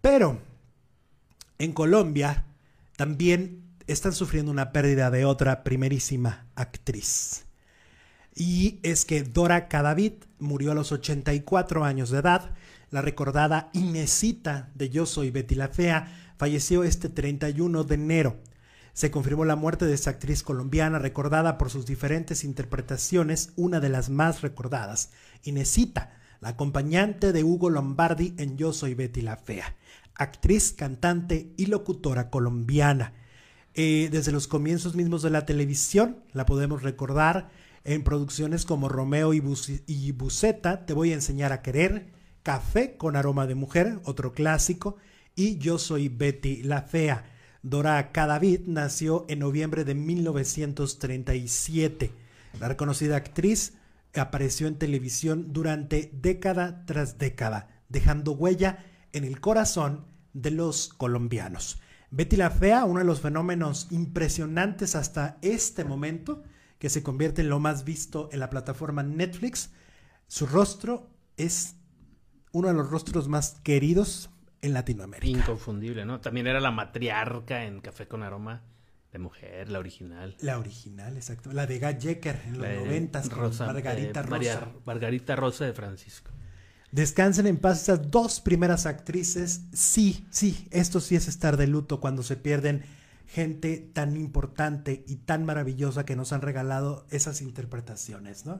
Pero en Colombia también están sufriendo una pérdida de otra primerísima actriz. Y es que Dora Cadavid murió a los 84 años de edad. La recordada Inesita de Yo Soy Betty la Fea falleció este 31 de enero. Se confirmó la muerte de esta actriz colombiana recordada por sus diferentes interpretaciones, una de las más recordadas, Inesita, la acompañante de Hugo Lombardi en Yo Soy Betty la Fea, actriz, cantante y locutora colombiana. Eh, desde los comienzos mismos de la televisión, la podemos recordar en producciones como Romeo y, Buceta, Te voy a enseñar a querer, Café con aroma de mujer, otro clásico, y Yo soy Betty la Fea. Dora Cadavid nació en noviembre de 1937. La reconocida actriz apareció en televisión durante década tras década, dejando huella en el corazón de los colombianos. Betty la Fea, uno de los fenómenos impresionantes hasta este momento, que se convierte en lo más visto en la plataforma Netflix, su rostro es uno de los rostros más queridos en Latinoamérica. Inconfundible, ¿no? También era la matriarca en Café con Aroma mujer, la original. La original, exacto. La de Gat en los noventas Margarita eh, Rosa. Margarita Rosa de Francisco. Descansen en paz esas dos primeras actrices. Sí, sí, esto sí es estar de luto cuando se pierden gente tan importante y tan maravillosa que nos han regalado esas interpretaciones, ¿no?